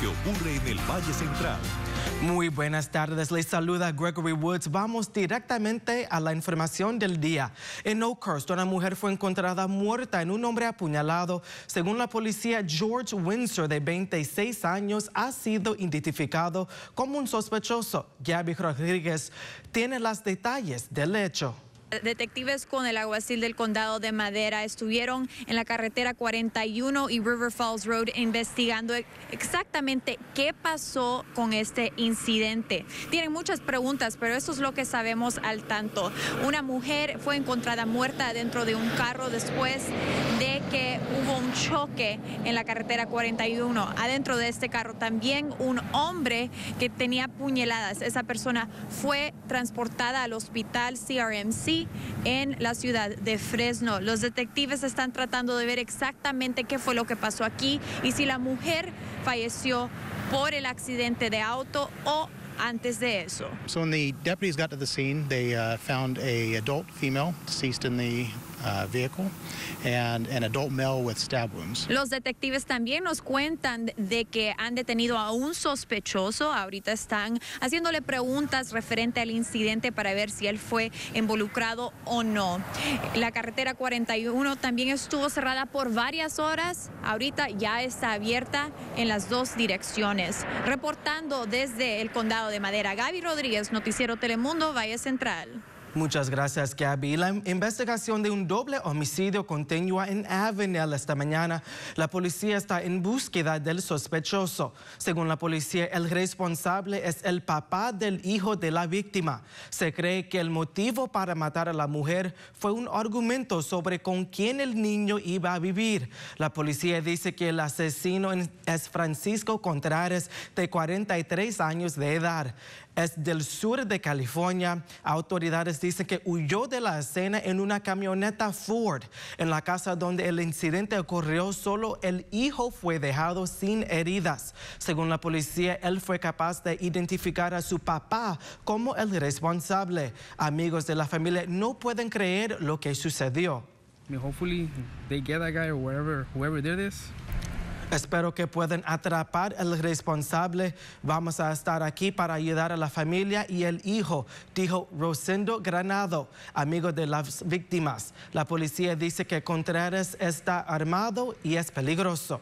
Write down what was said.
que ocurre en el Valle Central. Muy buenas tardes, les saluda Gregory Woods. Vamos directamente a la información del día. En Oakhurst, una mujer fue encontrada muerta en un hombre apuñalado. Según la policía, George Windsor, de 26 años, ha sido identificado como un sospechoso. Gabby Rodríguez tiene los detalles del hecho. Detectives con el aguacil del condado de Madera estuvieron en la carretera 41 y River Falls Road investigando exactamente qué pasó con este incidente. Tienen muchas preguntas, pero eso es lo que sabemos al tanto. Una mujer fue encontrada muerta dentro de un carro después de que choque en la carretera 41. Adentro de este carro también un hombre que tenía puñaladas. Esa persona fue transportada al hospital CRMC en la ciudad de Fresno. Los detectives están tratando de ver exactamente qué fue lo que pasó aquí y si la mujer falleció por el accidente de auto o antes de eso. So Uh, Los detectives también nos cuentan de que han detenido a un sospechoso. Ahorita están haciéndole preguntas referente al incidente para ver si él fue involucrado o no. La carretera 41 también estuvo cerrada por varias horas. Ahorita ya está abierta en las dos direcciones. Reportando desde el condado de Madera, Gaby Rodríguez, Noticiero Telemundo, Valle Central. Muchas gracias, Gabby. La investigación de un doble homicidio continúa en Avenel esta mañana. La policía está en búsqueda del sospechoso. Según la policía, el responsable es el papá del hijo de la víctima. Se cree que el motivo para matar a la mujer fue un argumento sobre con quién el niño iba a vivir. La policía dice que el asesino es Francisco Contreras, de 43 años de edad. Es del sur de California. Autoridades dice que huyó de la escena en una camioneta Ford. En la casa donde el incidente ocurrió, solo el hijo fue dejado sin heridas. Según la policía, él fue capaz de identificar a su papá como el responsable. Amigos de la familia no pueden creer lo que sucedió. hopefully they get guy or whoever this. Espero que puedan atrapar al responsable. Vamos a estar aquí para ayudar a la familia y el hijo, dijo Rosendo Granado, amigo de las víctimas. La policía dice que Contreras está armado y es peligroso.